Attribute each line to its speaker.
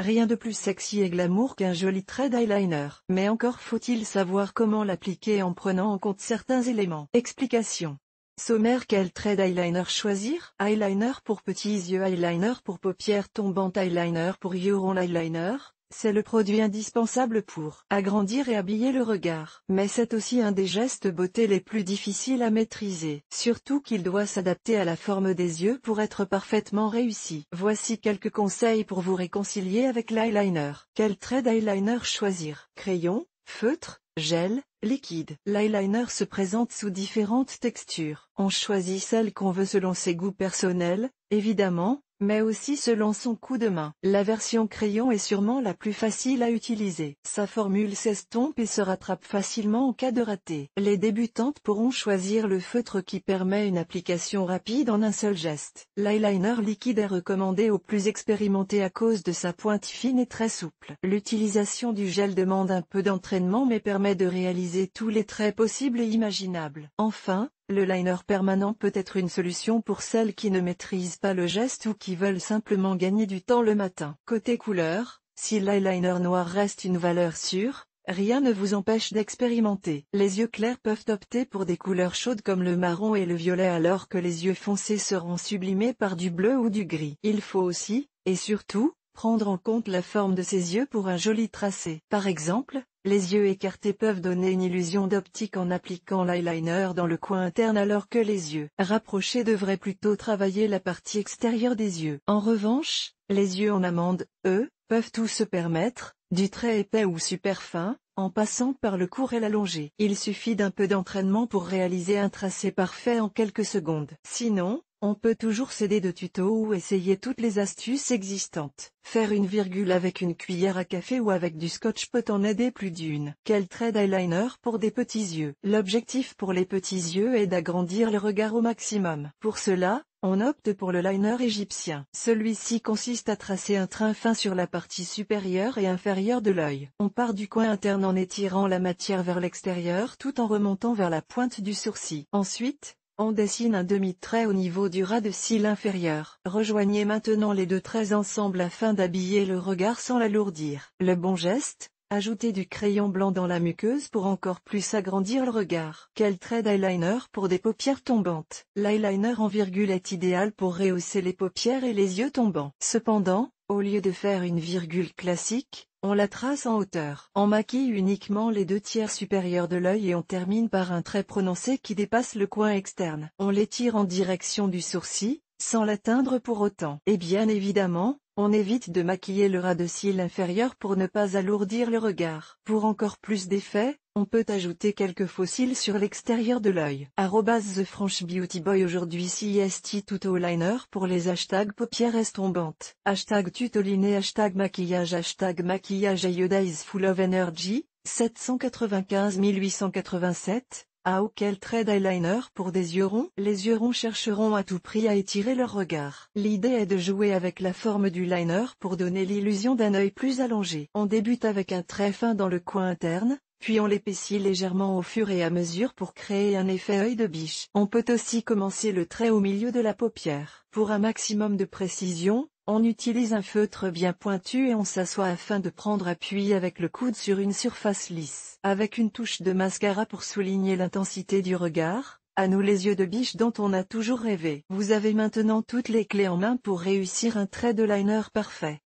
Speaker 1: Rien de plus sexy et glamour qu'un joli trait d'eyeliner. Mais encore faut-il savoir comment l'appliquer en prenant en compte certains éléments. Explication. Sommaire quel trait d'eyeliner choisir Eyeliner pour petits yeux, eyeliner pour paupières tombantes, eyeliner pour Euron eyeliner, c'est le produit indispensable pour agrandir et habiller le regard. Mais c'est aussi un des gestes beauté les plus difficiles à maîtriser. Surtout qu'il doit s'adapter à la forme des yeux pour être parfaitement réussi. Voici quelques conseils pour vous réconcilier avec l'eyeliner. Quel trait d'eyeliner choisir Crayon, feutre, gel, liquide. L'eyeliner se présente sous différentes textures. On choisit celle qu'on veut selon ses goûts personnels, évidemment, mais aussi selon son coup de main. La version crayon est sûrement la plus facile à utiliser. Sa formule s'estompe et se rattrape facilement en cas de raté. Les débutantes pourront choisir le feutre qui permet une application rapide en un seul geste. L'eyeliner liquide est recommandé aux plus expérimentés à cause de sa pointe fine et très souple. L'utilisation du gel demande un peu d'entraînement mais permet de réaliser tous les traits possibles et imaginables. Enfin, le liner permanent peut être une solution pour celles qui ne maîtrisent pas le geste ou qui veulent simplement gagner du temps le matin. Côté couleur, si l'eyeliner noir reste une valeur sûre, rien ne vous empêche d'expérimenter. Les yeux clairs peuvent opter pour des couleurs chaudes comme le marron et le violet alors que les yeux foncés seront sublimés par du bleu ou du gris. Il faut aussi, et surtout, Prendre en compte la forme de ses yeux pour un joli tracé. Par exemple, les yeux écartés peuvent donner une illusion d'optique en appliquant l'eyeliner dans le coin interne alors que les yeux rapprochés devraient plutôt travailler la partie extérieure des yeux. En revanche, les yeux en amande, eux, peuvent tout se permettre, du trait épais ou super fin, en passant par le court et l'allongé. Il suffit d'un peu d'entraînement pour réaliser un tracé parfait en quelques secondes. Sinon, on peut toujours s'aider de tutos ou essayer toutes les astuces existantes. Faire une virgule avec une cuillère à café ou avec du scotch peut en aider plus d'une. Quel trait d'eyeliner pour des petits yeux L'objectif pour les petits yeux est d'agrandir le regard au maximum. Pour cela, on opte pour le liner égyptien. Celui-ci consiste à tracer un train fin sur la partie supérieure et inférieure de l'œil. On part du coin interne en étirant la matière vers l'extérieur tout en remontant vers la pointe du sourcil. Ensuite, on dessine un demi-trait au niveau du ras de cils inférieur. Rejoignez maintenant les deux traits ensemble afin d'habiller le regard sans l'alourdir. Le bon geste, ajoutez du crayon blanc dans la muqueuse pour encore plus agrandir le regard. Quel trait d'eyeliner pour des paupières tombantes L'eyeliner en virgule est idéal pour rehausser les paupières et les yeux tombants. Cependant, au lieu de faire une virgule classique, on la trace en hauteur. On maquille uniquement les deux tiers supérieurs de l'œil et on termine par un trait prononcé qui dépasse le coin externe. On l'étire en direction du sourcil, sans l'atteindre pour autant. Et bien évidemment, on évite de maquiller le ras de cils inférieur pour ne pas alourdir le regard. Pour encore plus d'effet, on peut ajouter quelques fossiles sur l'extérieur de l'œil. The French Beauty Boy aujourd'hui CST tuto liner pour les hashtags paupières estombantes. Hashtag tutoline hashtag maquillage hashtag maquillage Iodize full of energy 795 887 à ah, ou quel trait d'eyeliner pour des yeux ronds Les yeux ronds chercheront à tout prix à étirer leur regard. L'idée est de jouer avec la forme du liner pour donner l'illusion d'un œil plus allongé. On débute avec un trait fin dans le coin interne, puis on l'épaissit légèrement au fur et à mesure pour créer un effet œil de biche. On peut aussi commencer le trait au milieu de la paupière. Pour un maximum de précision, on utilise un feutre bien pointu et on s'assoit afin de prendre appui avec le coude sur une surface lisse. Avec une touche de mascara pour souligner l'intensité du regard, à nous les yeux de biche dont on a toujours rêvé. Vous avez maintenant toutes les clés en main pour réussir un trait de liner parfait.